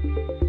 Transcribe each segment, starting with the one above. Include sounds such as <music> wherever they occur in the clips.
Thank you.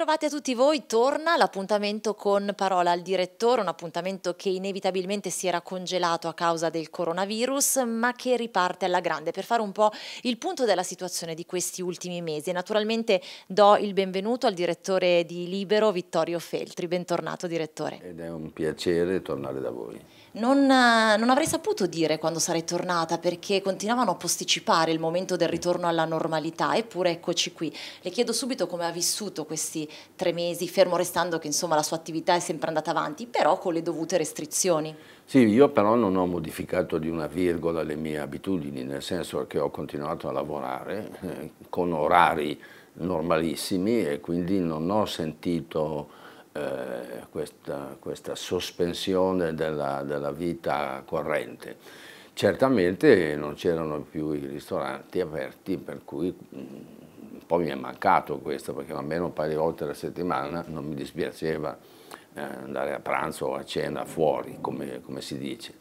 bentrovati a tutti voi, torna l'appuntamento con Parola al direttore, un appuntamento che inevitabilmente si era congelato a causa del coronavirus, ma che riparte alla grande per fare un po' il punto della situazione di questi ultimi mesi. Naturalmente do il benvenuto al direttore di Libero, Vittorio Feltri. Bentornato direttore. Ed è un piacere tornare da voi non, eh, non, avrei saputo dire quando sarei tornata perché continuavano a posticipare il momento del ritorno alla normalità, eppure eccoci qui. Le chiedo subito come ha vissuto questi tre mesi, fermo restando che insomma la sua attività è sempre andata avanti, però con le dovute restrizioni. Sì, io però non ho modificato di una virgola le mie abitudini, nel senso che ho continuato a lavorare eh, con orari normalissimi e quindi non ho sentito eh, questa, questa, sospensione della, della vita corrente. Certamente non c'erano più i ristoranti aperti, per cui mm, un po' mi è mancato questo, perché almeno un paio di volte alla settimana non mi dispiaceva eh, andare a pranzo o a cena fuori, come, come si dice.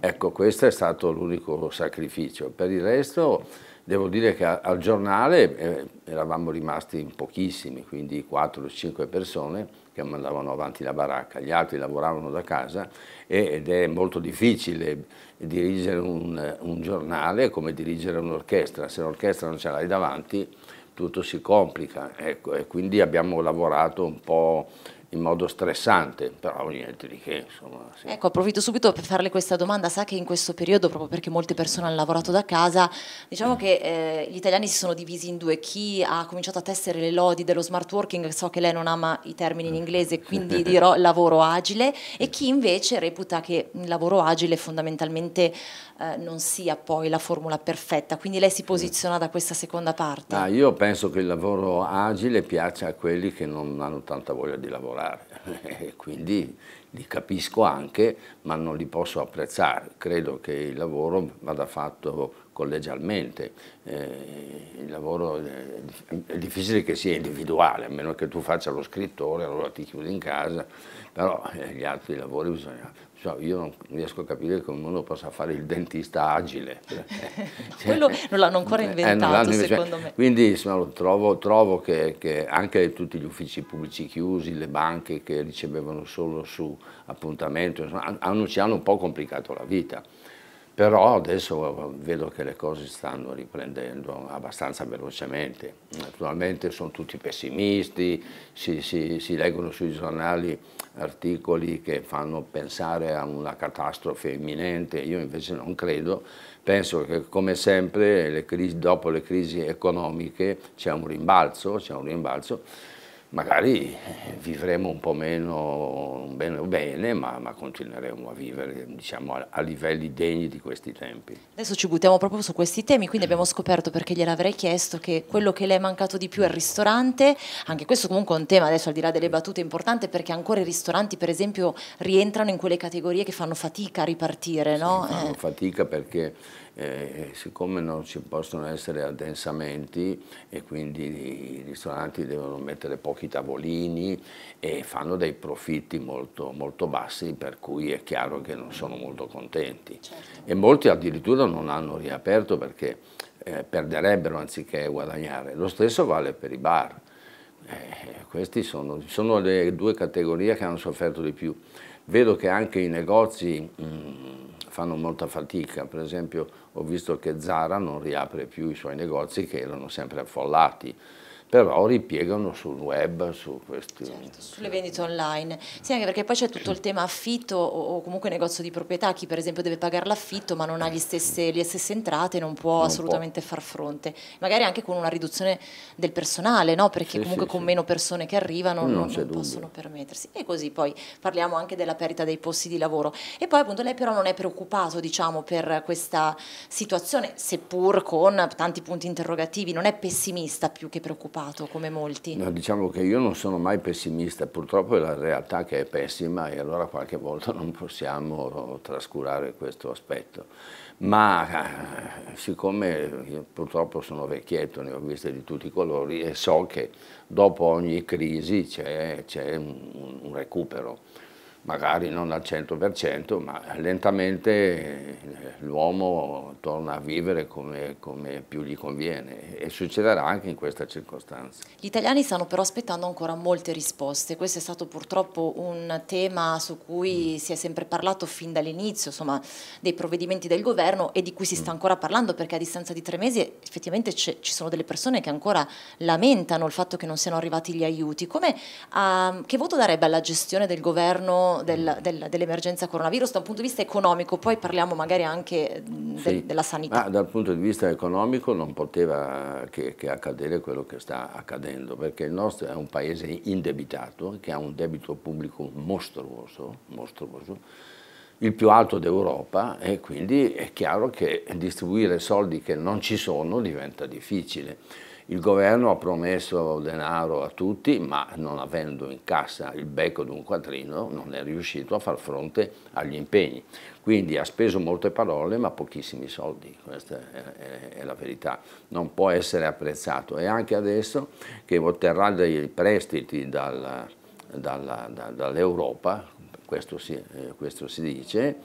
Ecco, questo è stato l'unico sacrificio. Per il resto devo dire che al giornale eh, eravamo rimasti in pochissimi, quindi 4-5 persone, che mandavano avanti la baracca, gli altri lavoravano da casa ed è molto difficile dirigere un, un giornale come dirigere un'orchestra, se l'orchestra non ce l'hai davanti tutto si complica ecco, e quindi abbiamo lavorato un po' in modo stressante, però niente di che. Insomma, sì. Ecco, approfitto subito per farle questa domanda. Sa che in questo periodo, proprio perché molte persone hanno lavorato da casa, diciamo che eh, gli italiani si sono divisi in due. Chi ha cominciato a tessere le lodi dello smart working, so che lei non ama i termini in inglese, quindi <laughs> dirò lavoro agile, e chi invece reputa che il lavoro agile fondamentalmente eh, non sia poi la formula perfetta. Quindi lei si posiziona da questa seconda parte? Ah, io penso che il lavoro agile piaccia a quelli che non hanno tanta voglia di lavorare lavorare, eh, quindi li capisco anche, ma non li posso apprezzare. Credo che il lavoro vada fatto collegialmente. Eh, il lavoro è difficile che sia individuale, a meno che tu faccia lo scrittore, allora ti chiudi in casa, però eh, gli altri lavori bisogna... Cioè, io non riesco a capire come uno possa fare il dentista agile. <laughs> Cioè, Quello non l'hanno ancora eh, eh, inventato, eh, secondo me. Quindi insomma, trovo, trovo che, che, anche tutti gli uffici pubblici chiusi, le banche che ricevevano solo su appuntamento, insomma, hanno, ci hanno un po' complicato la vita però adesso eh, vedo che le cose stanno riprendendo abbastanza velocemente. Naturalmente sono tutti pessimisti, si, si, si, leggono sui giornali articoli che fanno pensare a una catastrofe imminente, io invece non credo, penso che come sempre le crisi, dopo le crisi economiche c'è un rimbalzo, c'è un rimbalzo magari eh, vivremo un po' meno bene bene, ma, ma, continueremo a vivere diciamo, a, a, livelli degni di questi tempi. Adesso ci buttiamo proprio su questi temi, quindi abbiamo scoperto perché gliel'avrei chiesto che quello che le è mancato di più è il ristorante, anche questo comunque è un tema adesso al di là delle battute importante perché ancora i ristoranti per esempio rientrano in quelle categorie che fanno fatica a ripartire. No? Sì, fanno eh. fatica perché eh, siccome non ci possono essere addensamenti e quindi i ristoranti devono mettere pochi tavolini e fanno dei profitti molto, molto bassi per cui è chiaro che non sono molto contenti certo. e molti addirittura non hanno riaperto perché eh, perderebbero anziché guadagnare. Lo stesso vale per i bar. Eh, queste sono, sono, le due categorie che hanno sofferto di più. Vedo che anche i negozi mh, mm, fanno molta fatica, per esempio ho visto che Zara non riapre più i suoi negozi che erano sempre affollati, però ripiegano sul web, su questi... Certo, sulle vendite online. Sì, anche perché poi c'è tutto il tema affitto o comunque negozio di proprietà, chi per esempio deve pagare l'affitto ma non ha stesse, le stesse entrate, non può non assolutamente può. far fronte. Magari anche con una riduzione del personale, no? perché sì, comunque sì, con sì. meno persone che arrivano non, non, non possono permettersi. E così poi parliamo anche della perdita dei posti di lavoro. E poi appunto lei però non è preoccupato diciamo, per questa situazione, seppur con tanti punti interrogativi, non è pessimista più che preoccupato preoccupato come molti. No, diciamo che io non sono mai pessimista, purtroppo è la realtà che è pessima e allora qualche volta non possiamo trascurare questo aspetto. Ma eh, siccome purtroppo sono vecchietto, ne ho viste di tutti i colori e so che dopo ogni crisi c'è un recupero magari non al 100%, ma lentamente eh, l'uomo torna a vivere come, come, più gli conviene e succederà anche in questa circostanza. Gli italiani stanno però aspettando ancora molte risposte, questo è stato purtroppo un tema su cui mm. si è sempre parlato fin dall'inizio, insomma, dei provvedimenti del governo e di cui si mm. sta ancora parlando perché a distanza di tre mesi effettivamente ci sono delle persone che ancora lamentano il fatto che non siano arrivati gli aiuti. Come, uh, che voto darebbe alla gestione del governo del, mm. del, dell'emergenza coronavirus da un punto di vista economico, poi parliamo magari anche mm, de, sì, della sanità. Ma ah, dal punto di vista economico non poteva che, che accadere quello che sta accadendo, perché il nostro è un paese indebitato, che ha un debito pubblico mostruoso, mostruoso il più alto d'Europa e quindi è chiaro che distribuire soldi che non ci sono diventa difficile. Il governo ha promesso denaro a tutti, ma non avendo in cassa il becco di un quattrino non è riuscito a far fronte agli impegni. Quindi ha speso molte parole ma pochissimi soldi, questa è, è, è la verità. Non può essere apprezzato e anche adesso che otterrà dei prestiti dal, dall'Europa, questo, si, eh, questo si dice,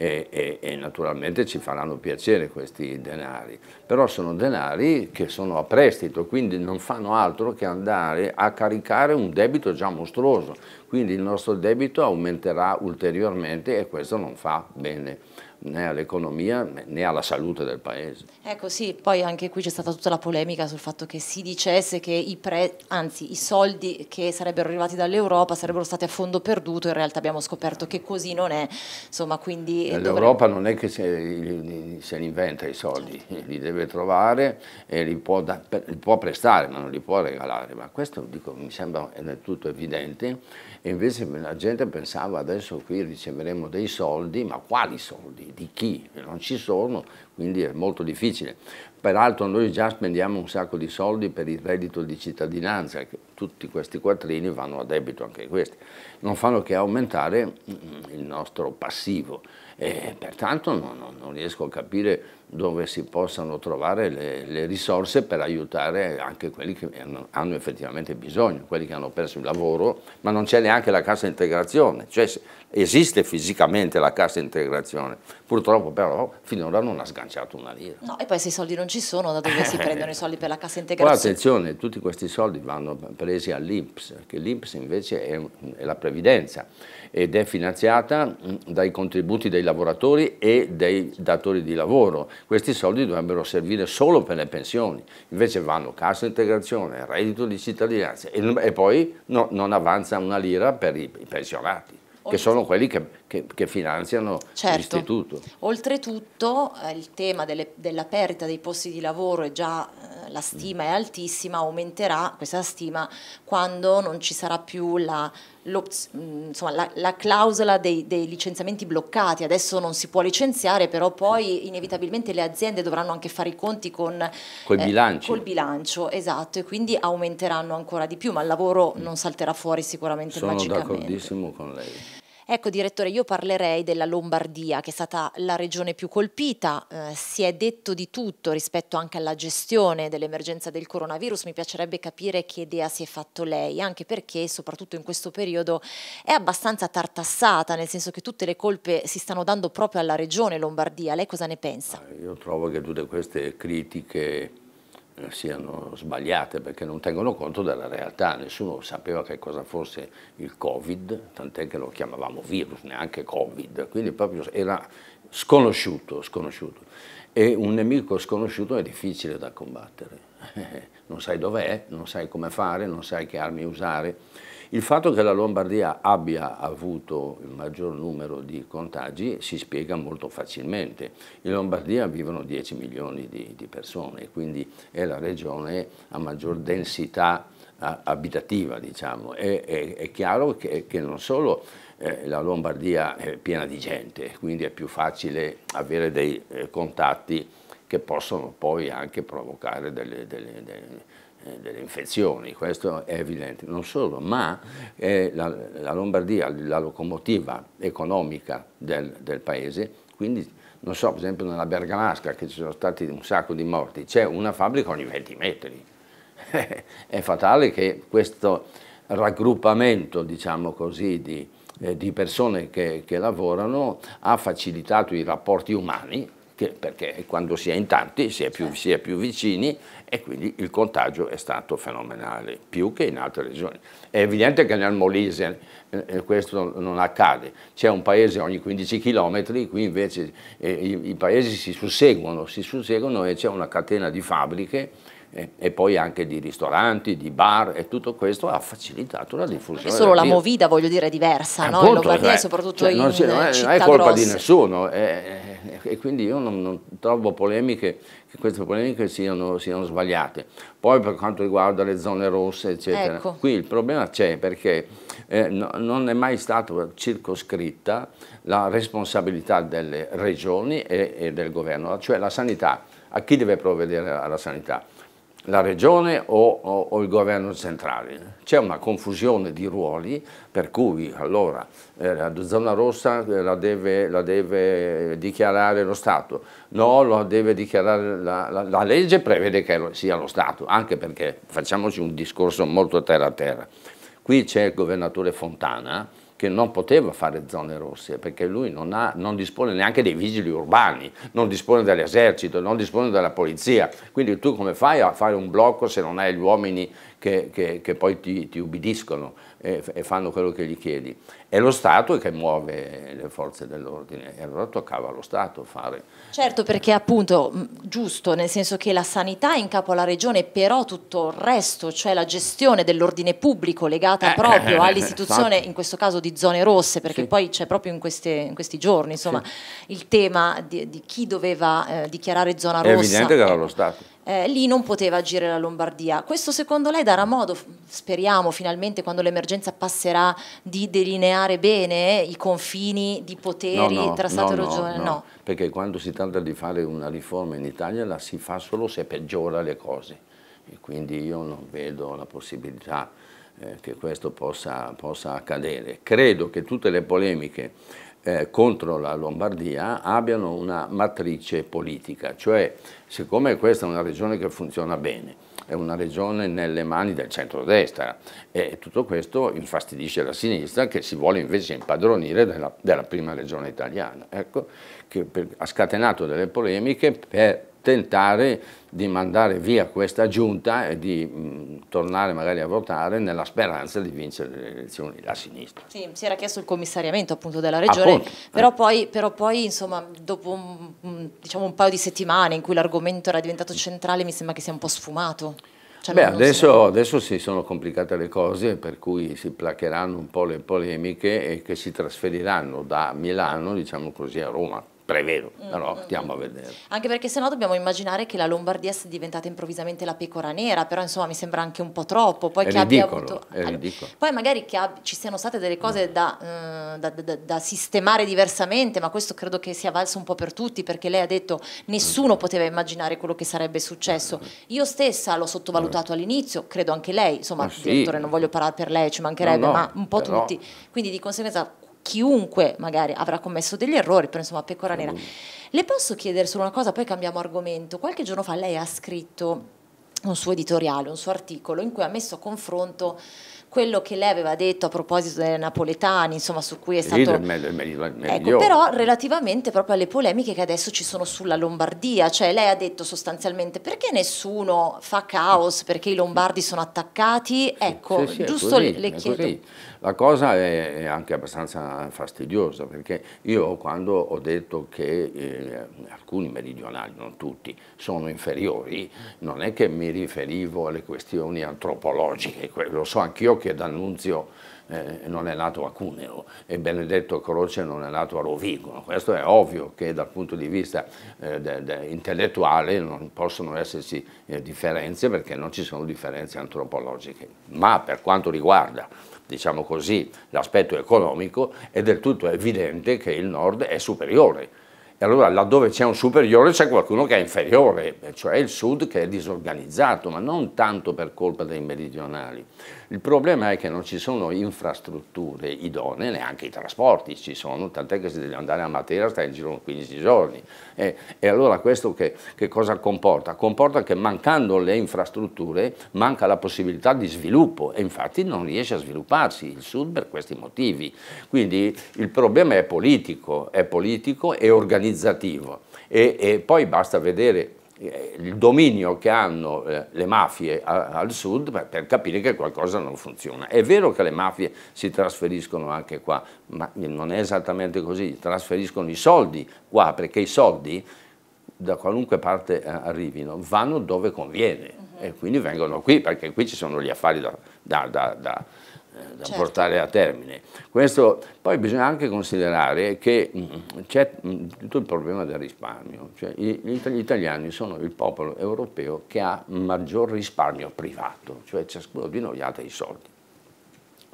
e, e, e, naturalmente ci faranno piacere questi denari, però sono denari che sono a prestito, quindi non fanno altro che andare a caricare un debito già mostruoso, quindi il nostro debito aumenterà ulteriormente e questo non fa bene né all'economia né alla salute del paese. Ecco sì, poi anche qui c'è stata tutta la polemica sul fatto che si dicesse che i, pre, anzi, i soldi che sarebbero arrivati dall'Europa sarebbero stati a fondo perduto, in realtà abbiamo scoperto che così non è. Insomma, eh, L'Europa dovremmo... non è che se, se, li inventa i soldi, certo. li deve trovare e li può, da, li può, prestare ma non li può regalare, ma questo dico, mi sembra del tutto evidente Invece la gente pensava adesso qui riceveremo dei soldi, ma quali soldi? Di chi? Non ci sono, quindi è molto difficile. Peraltro noi già spendiamo un sacco di soldi per il reddito di cittadinanza, tutti questi quattrini vanno a debito anche questi non fanno che aumentare mm, il nostro passivo e pertanto non, non, non riesco a capire dove si possano trovare le, le risorse per aiutare anche quelli che hanno, hanno, effettivamente bisogno, quelli che hanno perso il lavoro, ma non c'è neanche la cassa integrazione, cioè esiste fisicamente la cassa integrazione, purtroppo però finora non ha sganciato una lira. No, e poi se i soldi non ci sono, da dove si <laughs> prendono i soldi per la cassa integrazione? Poi attenzione, tutti questi soldi vanno presi all'Inps, che l'Inps invece è, è la prevenzione previdenza ed è finanziata dai contributi dei lavoratori e dei datori di lavoro. Questi soldi dovrebbero servire solo per le pensioni, invece vanno cassa integrazione, reddito di cittadinanza e, e poi no, non avanza una lira per i, i pensionati che sono quelli che, che, che finanziano certo. l'istituto. Oltretutto eh, il tema delle, della perdita dei posti di lavoro è già eh, la stima è altissima, aumenterà questa stima quando non ci sarà più la, mm, insomma, la, la clausola dei, dei, licenziamenti bloccati. Adesso non si può licenziare, però poi inevitabilmente le aziende dovranno anche fare i conti con il eh, bilancio. col bilancio, esatto, e quindi aumenteranno ancora di più, ma il lavoro mm. non salterà fuori sicuramente Sono magicamente. Sono d'accordissimo con lei. Ecco direttore, io parlerei della Lombardia che è stata la regione più colpita, eh, si è detto di tutto rispetto anche alla gestione dell'emergenza del coronavirus, mi piacerebbe capire che idea si è fatto lei, anche perché soprattutto in questo periodo è abbastanza tartassata, nel senso che tutte le colpe si stanno dando proprio alla regione Lombardia, lei cosa ne pensa? Ah, io trovo che tutte queste critiche eh, siano sbagliate perché non tengono conto della realtà, nessuno sapeva che cosa fosse il Covid, tant'è che lo chiamavamo virus, neanche Covid, quindi proprio era sconosciuto, sconosciuto. E un nemico sconosciuto è difficile da combattere, <laughs> non sai dov'è, non sai come fare, non sai che armi usare il fatto che la Lombardia abbia avuto il maggior numero di contagi si spiega molto facilmente. In Lombardia vivono 10 milioni di, di persone, quindi è la regione a maggior densità abitativa, diciamo. È, è, è chiaro che, che, non solo eh, la Lombardia è piena di gente, quindi è più facile avere dei eh, contatti che possono poi anche provocare delle, delle, delle, eh, delle infezioni, questo è evidente, non solo, ma eh, la, la, Lombardia, la locomotiva economica del, del paese, quindi non so, per esempio nella Bergamasca che ci sono stati un sacco di morti, c'è una fabbrica ogni 20 metri. <laughs> è fatale che questo raggruppamento, diciamo così, di, eh, di persone che, che lavorano ha facilitato i rapporti umani, che, perché quando si è in tanti si è, più, si è, più, vicini e quindi il contagio è stato fenomenale, più che in altre regioni. È evidente che nel Molise eh, eh questo non accade, c'è un paese ogni 15 km, qui invece eh, i, i paesi si susseguono, si susseguono e c'è una catena di fabbriche e, poi anche di ristoranti, di bar e tutto questo ha facilitato la diffusione. Anche solo la movida, voglio dire, è diversa, eh, no? Appunto, in Lombardia cioè, soprattutto cioè, in non, non è, non è colpa grosse. di nessuno e, e, e quindi io non, non, trovo polemiche che queste polemiche siano, siano, sbagliate. Poi per quanto riguarda le zone rosse, eccetera, ecco. qui il problema c'è perché eh, no, non è mai stata circoscritta la responsabilità delle regioni e, e del governo, cioè la sanità, a chi deve provvedere alla sanità la regione o, o, o, il governo centrale. C'è una confusione di ruoli per cui allora eh, la zona rossa eh, la deve, la deve, dichiarare lo Stato, no, la deve dichiarare la, la, la, legge prevede che sia lo Stato, anche perché facciamoci un discorso molto terra a terra. Qui c'è il governatore Fontana che non poteva fare zone rosse perché lui non, ha, non dispone neanche dei vigili urbani, non dispone dell'esercito, non dispone della polizia, quindi tu come fai a fare un blocco se non hai gli uomini che, che, che poi ti, ti ubbidiscono e, e, fanno quello che gli chiedi. È lo Stato che muove le forze dell'ordine e allora toccava allo Stato fare. Certo perché appunto giusto, nel senso che la sanità è in capo alla regione, però tutto il resto, cioè la gestione dell'ordine pubblico legata eh, proprio eh, eh all'istituzione, esatto. in questo caso di zone rosse, perché sì. poi c'è proprio in, queste, in, questi giorni insomma, sì. il tema di, di chi doveva eh, dichiarare zona rossa. È evidente che era lo Stato eh, lì non poteva agire la Lombardia. Questo secondo lei darà modo, speriamo finalmente quando l'emergenza passerà, di delineare bene i confini di poteri no, no, tra Stato no, e Regione? No, no. no, perché quando si tratta di fare una riforma in Italia la si fa solo se peggiora le cose e quindi io non vedo la possibilità eh, che questo possa, possa accadere. Credo che tutte le polemiche eh, contro la Lombardia abbiano una matrice politica, cioè siccome questa è una regione che funziona bene, è una regione nelle mani del centrodestra e tutto questo infastidisce la sinistra che si vuole invece impadronire della, della prima regione italiana, ecco, che per, ha scatenato delle polemiche per tentare di mandare via questa giunta e di mh, mm, tornare magari a votare nella speranza di vincere le elezioni a sinistra. Sì, si era chiesto il commissariamento appunto della regione, eh. però poi, però poi, insomma dopo un, diciamo, un paio di settimane in cui l'argomento era diventato centrale mi sembra che sia un po' sfumato. Cioè, Beh, adesso, adesso, si sono complicate le cose, per cui si placheranno un po' le polemiche e che si trasferiranno da Milano, diciamo così, a Roma prevedo, mm, però mm, stiamo mm, a vedere. Anche perché sennò dobbiamo immaginare che la Lombardia sia diventata improvvisamente la pecora nera, però insomma mi sembra anche un po' troppo. Poi, che ridicolo, avuto... allora, poi magari che ab... ci siano state delle cose mm. da, mm, da, da, da, sistemare diversamente, ma questo credo che sia valso un po' per tutti, perché lei ha detto nessuno mm. poteva immaginare quello che sarebbe successo. Eh, eh. Io stessa l'ho sottovalutato all'inizio, credo anche lei, insomma, ma ah, sì. direttore non voglio parlare per lei, ci mancherebbe, no, no, ma un po' però... tutti. Quindi di conseguenza chiunque magari avrà commesso degli errori, però insomma pecora nera. Le posso chiedere solo una cosa, poi cambiamo argomento. Qualche giorno fa lei ha scritto un suo editoriale, un suo articolo in cui ha messo a confronto quello che lei aveva detto a proposito dei napoletani, insomma, su cui è stato... Il meglio, il ecco, meglio, il meglio. Ecco, però relativamente proprio alle polemiche che adesso ci sono sulla Lombardia, cioè lei ha detto sostanzialmente perché nessuno fa caos, perché i lombardi sono attaccati, ecco, sì, sì, giusto così, le, le chiedo. La cosa è anche abbastanza fastidiosa perché io quando ho detto che eh, alcuni meridionali, non tutti, sono inferiori, non è che mi riferivo alle questioni antropologiche, lo so anch'io che D'Annunzio eh, non è nato a Cuneo e Benedetto Croce non è nato a Rovigo. Questo è ovvio che dal punto di vista eh, de, de intellettuale non possono esserci eh, differenze perché non ci sono differenze antropologiche. Ma per quanto riguarda diciamo l'aspetto economico è del tutto evidente che il nord è superiore e allora laddove c'è un superiore c'è qualcuno che è inferiore, cioè il sud che è disorganizzato, ma non tanto per colpa dei meridionali. Il problema è che non ci sono infrastrutture idonee, neanche i trasporti ci sono, tant'è che se devi andare a Matera stai in giro 15 giorni. E, e allora questo che, che cosa comporta? Comporta che mancando le infrastrutture manca la possibilità di sviluppo e infatti non riesce a svilupparsi il sud per questi motivi. Quindi il problema è politico, è politico e organizzativo organizzativo e, e poi basta vedere eh, il dominio che hanno eh, le mafie al sud per capire che qualcosa non funziona. È vero che le mafie si trasferiscono anche qua, ma non è esattamente così, trasferiscono i soldi qua perché i soldi da qualunque parte eh, arrivino vanno dove conviene mhm. e quindi vengono qui perché qui ci sono gli affari da, da, da, da eh, da certo. portare a termine. Questo, poi bisogna anche considerare che mm, mm, c'è mm, tutto il problema del risparmio, cioè, gli italiani sono il popolo europeo che ha maggior risparmio privato, cioè ciascuno di noi ha dei soldi.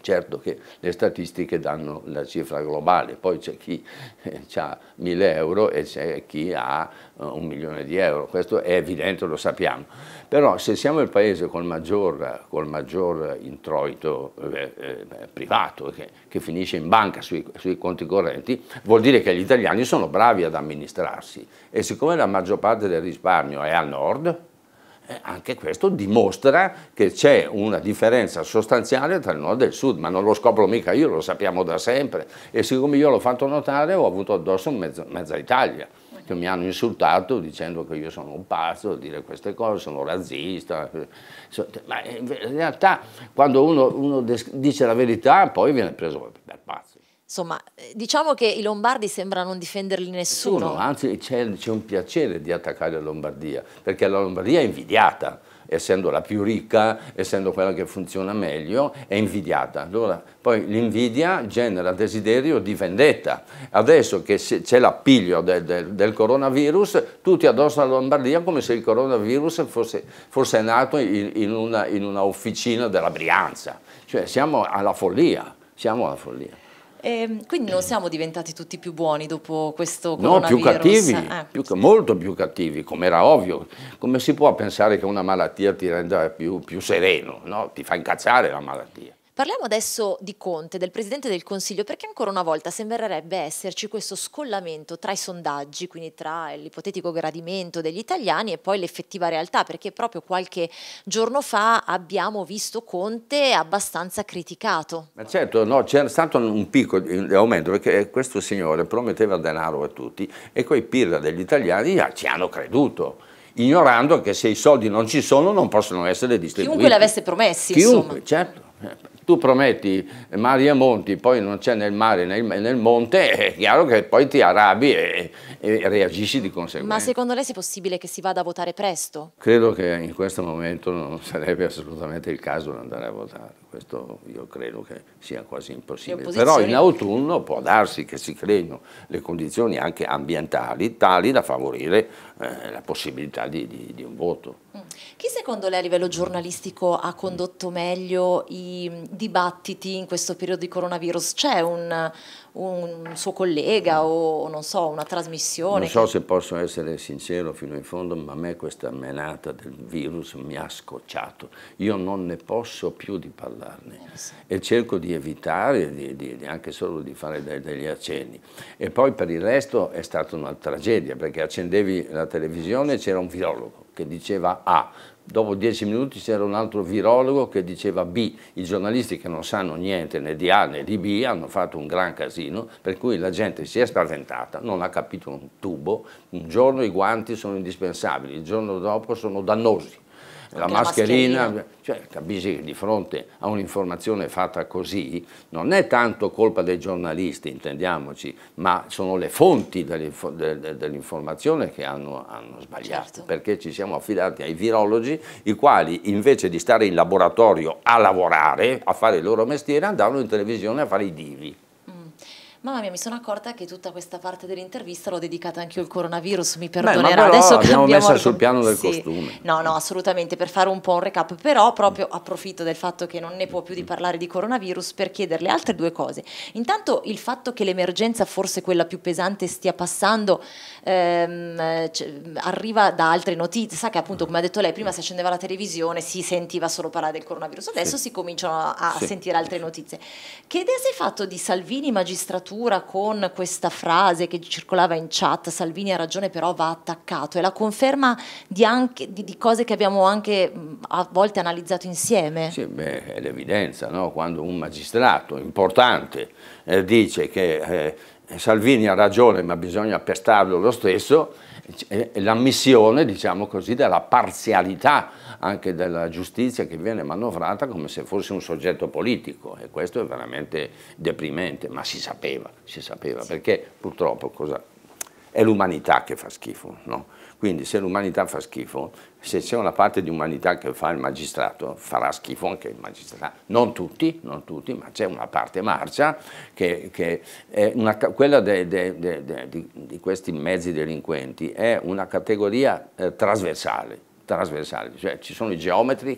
Certo che le statistiche danno la cifra globale, poi c'è chi eh, ha 1000 euro e c'è chi ha eh, un milione di euro, questo è evidente, lo sappiamo. Però se siamo il paese col maggior, col maggior introito eh, eh, privato che, che, finisce in banca sui, sui conti correnti, vuol dire che gli italiani sono bravi ad amministrarsi e siccome la maggior parte del risparmio è al nord, eh, anche questo dimostra che c'è una differenza sostanziale tra il nord e il sud, ma non lo scopro mica io, lo sappiamo da sempre e siccome io l'ho fatto notare ho avuto addosso mezzo, mezza Italia che mi hanno insultato dicendo che io sono un pazzo, a dire queste cose, sono razzista, ma in realtà quando uno, uno dice la verità poi viene preso per pazzo. Insomma, eh, diciamo che i lombardi sembrano non difenderli nessuno. nessuno anzi c'è, un piacere di attaccare la Lombardia, perché la Lombardia è invidiata, essendo la più ricca, essendo quella che funziona meglio, è invidiata. Allora, poi l'invidia genera desiderio di vendetta. Adesso che c'è l'appiglio del, del, del, coronavirus, tutti addosso alla Lombardia come se il coronavirus fosse, fosse nato in, in, una, in una officina della Brianza. Cioè siamo alla follia, siamo alla follia. E ehm, quindi non siamo diventati tutti più buoni dopo questo coronavirus? No, più cattivi, eh. più, molto più cattivi, come era ovvio. Come si può pensare che una malattia ti renda più, più sereno? No? Ti fa incazzare la malattia. Parliamo adesso di Conte, del Presidente del Consiglio, perché ancora una volta sembrerebbe esserci questo scollamento tra i sondaggi, quindi tra l'ipotetico gradimento degli italiani e poi l'effettiva realtà, perché proprio qualche giorno fa abbiamo visto Conte abbastanza criticato. Ma certo, no, c'era stato un picco di aumento, perché questo signore prometteva denaro a tutti e quei pirla degli italiani ah, ci hanno creduto ignorando che se i soldi non ci sono non possono essere distribuiti. Chiunque l'avesse promessi, Chiunque, insomma. certo. certo tu prometti mari e monti, poi non c'è nel mare né nel monte, è chiaro che poi ti arrabbi e, e reagisci di conseguenza. Ma secondo lei è possibile che si vada a votare presto? Credo che in questo momento non sarebbe assolutamente il caso di andare a votare, questo io credo che sia quasi impossibile. Però in autunno può darsi che si creino le condizioni anche ambientali tali da favorire eh, la possibilità di, di, di un voto. Mm. Chi secondo lei a livello giornalistico ha condotto meglio i, dibattiti in questo periodo di coronavirus? C'è un, un, suo collega o non so, una trasmissione? Non so se posso essere sincero fino in fondo, ma a me questa menata del virus mi ha scocciato. Io non ne posso più di parlarne eh, sì. e cerco di evitare di, di, anche solo di fare dei, degli accenni. E poi per il resto è stata una tragedia perché accendevi la televisione e c'era un virologo che diceva A, dopo dieci minuti c'era un altro virologo che diceva B, i giornalisti che non sanno niente né di A né di B hanno fatto un gran casino, per cui la gente si è spaventata, non ha capito un tubo, un giorno i guanti sono indispensabili, il giorno dopo sono dannosi la mascherina, mascherina. Cioè, capisci di fronte a un'informazione fatta così non è tanto colpa dei giornalisti, intendiamoci, ma sono le fonti dell'informazione che hanno, hanno sbagliato, certo. perché ci siamo affidati ai virologi, i quali invece di stare in laboratorio a lavorare, a fare il loro mestiere, andavano in televisione a fare i divi. Mamma mia, mi sono accorta che tutta questa parte dell'intervista l'ho dedicata anche al coronavirus, mi perdonerà. Beh, però Adesso abbiamo messa sul piano del sì. costume. No, no, assolutamente, per fare un po' un recap, però proprio approfitto del fatto che non ne può più di mm. parlare di coronavirus per chiederle altre due cose. Intanto il fatto che l'emergenza, forse quella più pesante, stia passando, ehm, cioè, arriva da altre notizie. Sa che appunto, come ha detto lei, prima si accendeva la televisione, si sentiva solo parlare del coronavirus, adesso sì. si cominciano a, sì. sentire altre notizie. Che idea si è fatto di Salvini, magistratura? addirittura con questa frase che circolava in chat, Salvini ha ragione però va attaccato, è la conferma di, anche, di, di cose che abbiamo anche a volte analizzato insieme. Sì, beh, è l'evidenza, no? quando un magistrato importante eh, dice che eh, Salvini ha ragione ma bisogna pestarlo lo stesso, l'ammissione, diciamo così, della parzialità anche della giustizia che viene manovrata come se fosse un soggetto politico e questo è veramente deprimente, ma si sapeva, si sapeva, perché purtroppo cosa è l'umanità che fa schifo. No? Quindi se l'umanità fa schifo, se c'è una parte di umanità che fa il magistrato, farà schifo anche il magistrato. Non tutti, non tutti ma c'è una parte marcia che, che è una, quella de, de, de, di questi mezzi delinquenti è una categoria eh, trasversale, trasversale, cioè ci sono i geometri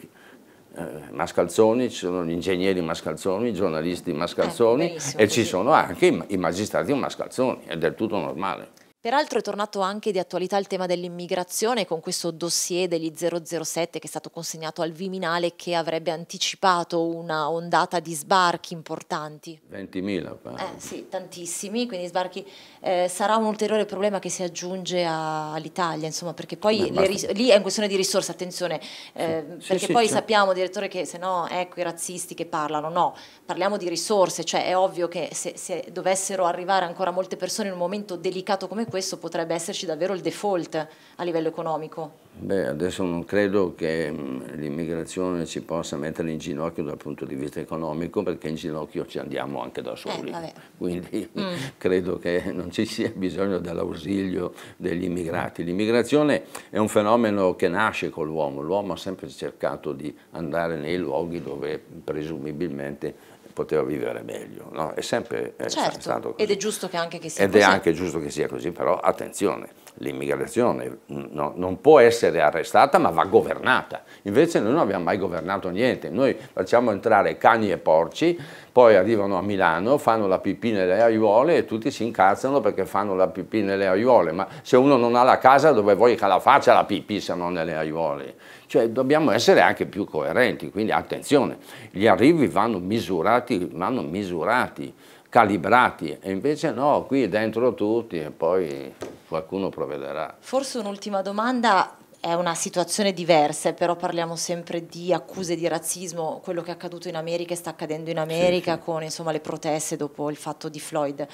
eh, mascalzoni, ci sono gli ingegneri mascalzoni, i giornalisti mascalzoni eh, e ci sono anche i magistrati mascalzoni, è del tutto normale. Peraltro è tornato anche di attualità il tema dell'immigrazione con questo dossier degli 007 che è stato consegnato al Viminale che avrebbe anticipato una ondata di sbarchi importanti. 20.000 pare. Eh, sì, tantissimi, quindi sbarchi eh, sarà un ulteriore problema che si aggiunge all'Italia, insomma, perché poi lì è una questione di risorse, attenzione, eh, sì, perché sì, poi sì, certo. sappiamo, direttore, che se no, ecco i razzisti che parlano, no, parliamo di risorse, cioè è ovvio che se, se dovessero arrivare ancora molte persone in un momento delicato come questo, questo potrebbe esserci davvero il default a livello economico? Beh, adesso non credo che l'immigrazione ci possa mettere in ginocchio dal punto di vista economico perché in ginocchio ci andiamo anche da eh, soli, eh, quindi mm. <laughs> credo che non ci sia bisogno dell'ausilio degli immigrati. L'immigrazione è un fenomeno che nasce con l'uomo, l'uomo ha sempre cercato di andare nei luoghi dove presumibilmente poteva vivere meglio, no? è sempre è stato così. Ed è giusto che anche che sia ed così. Ed è anche giusto che sia così, però attenzione, l'immigrazione mm, no, non può essere arrestata ma va governata, invece noi non abbiamo mai governato niente, noi facciamo entrare cani e porci, poi arrivano a Milano, fanno la pipì nelle aiuole e tutti si incazzano perché fanno la pipì nelle aiuole, ma se uno non ha la casa dove vuoi che la faccia la pipì se non nelle aiuole? Cioè dobbiamo essere anche più coerenti, quindi attenzione, gli arrivi vanno misurati, vanno misurati calibrati e invece no, qui dentro tutti e poi qualcuno provvederà. Forse un'ultima domanda, è una situazione diversa, però parliamo sempre di accuse di razzismo, quello che è accaduto in America e sta accadendo in America sì, sì. con insomma, le proteste dopo il fatto di Floyd.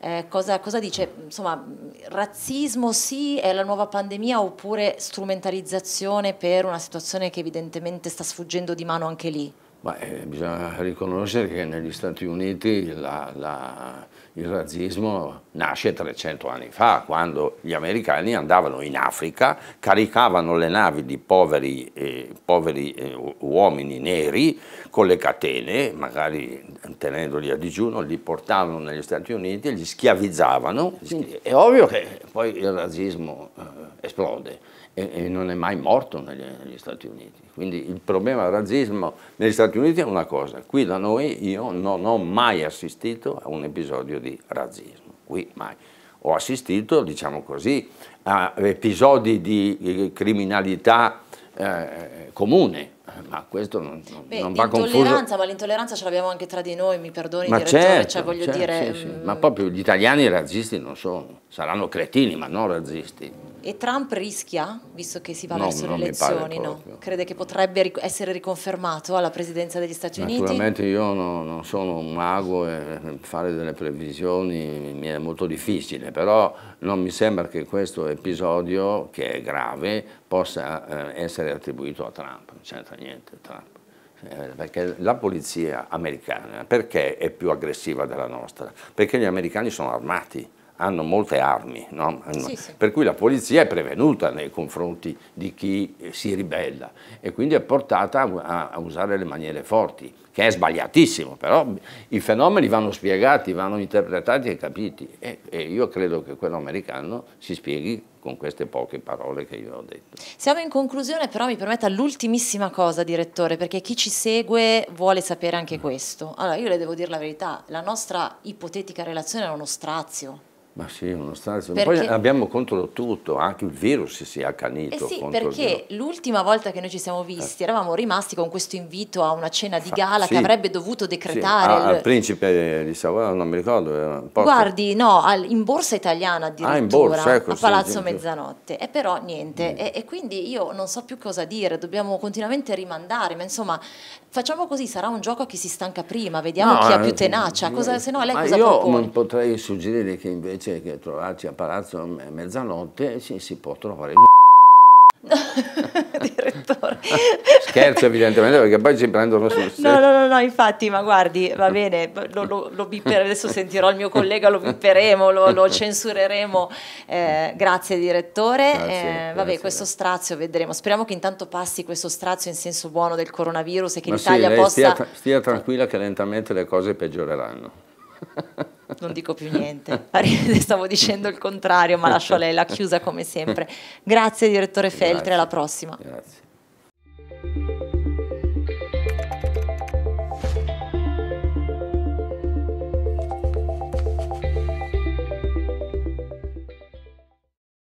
Eh, cosa, cosa, dice? Insomma, razzismo sì, è la nuova pandemia oppure strumentalizzazione per una situazione che evidentemente sta sfuggendo di mano anche lì? Beh, bisogna riconoscere che negli Stati Uniti la, la, il razzismo nasce 300 anni fa, quando gli americani andavano in Africa, caricavano le navi di poveri, eh, poveri eh, uomini neri con le catene, magari tenendoli a digiuno, li portavano negli Stati Uniti, e li schiavizzavano. È ovvio che poi il razzismo eh, esplode e, e non è mai morto negli, negli, Stati Uniti. Quindi il problema del razzismo negli Stati Uniti è una cosa, qui da noi io non ho mai assistito a un episodio di razzismo, qui mai. Ho assistito, diciamo così, a episodi di criminalità eh, comune, ma questo non, Beh, non va confuso. Ma l'intolleranza ce l'abbiamo anche tra di noi, mi perdoni ma direttore, cioè, certo, cioè voglio certo, dire... Sì, sì. Ma mm, proprio gli italiani razzisti non sono, saranno cretini ma non razzisti. E Trump rischia, visto che si va no, verso le elezioni, no? crede che potrebbe essere riconfermato alla presidenza degli Stati Uniti? Naturalmente io no, non sono un mago e fare delle previsioni mi è molto difficile, però non mi sembra che questo episodio, che è grave, possa eh, essere attribuito a Trump, non c'entra niente Trump eh, perché la polizia americana perché è più aggressiva della nostra? Perché gli americani sono armati, hanno molte armi, no? sì, sì. per cui la polizia è prevenuta nei confronti di chi eh, si ribella e quindi è portata a, a usare le maniere forti, che è sbagliatissimo, però i fenomeni vanno spiegati, vanno interpretati e capiti e, e io credo che quello americano si spieghi con queste poche parole che io ho detto. Siamo in conclusione, però mi permetta l'ultimissima cosa, direttore, perché chi ci segue vuole sapere anche mm. questo. Allora, io le devo dire la verità, la nostra ipotetica relazione è uno strazio ma sì, uno strazio. Perché... Poi abbiamo contro tutto, anche il virus si è accanito. Eh sì, perché l'ultima volta che noi ci siamo eh. visti eh. eravamo rimasti con questo invito a una cena di gala sì. che avrebbe dovuto decretare. Sì. Ah, il... Al principe di Savoia, non mi ricordo. Era Guardi, no, al, in borsa italiana addirittura, ah, in borsa, ecco, a Palazzo sì, Mezzanotte. E eh, però niente, mm. e, e, quindi io non so più cosa dire, dobbiamo continuamente rimandare, ma insomma facciamo così, sarà un gioco a chi si stanca prima, vediamo no, chi ha eh, più tenacia, cosa, se no lei cosa io propone? potrei suggerire che invece che trovarci a palazzo a mezzanotte si, si può trovare <laughs> direttore. Scherzo evidentemente perché poi ci prendono sul serio. No, no, no, infatti, ma guardi, va bene, lo, lo, lo bipperemo, adesso sentirò il mio collega, lo bipperemo, lo, lo censureremo. Eh, grazie direttore. Grazie, eh, grazie. vabbè, questo strazio vedremo. Speriamo che intanto passi questo strazio in senso buono del coronavirus e che l'Italia sì, possa... Stia, stia tranquilla che lentamente le cose peggioreranno. <laughs> non dico più niente. <laughs> Stavo dicendo il contrario, ma lascio a lei la chiusa come sempre. Grazie direttore Feltri, alla prossima. Grazie.